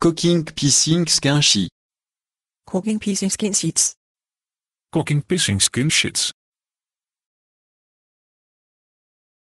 Cooking Piecing Skin Sheets. Cooking Piecing Skin Sheets. Cooking Piecing Skin Sheets.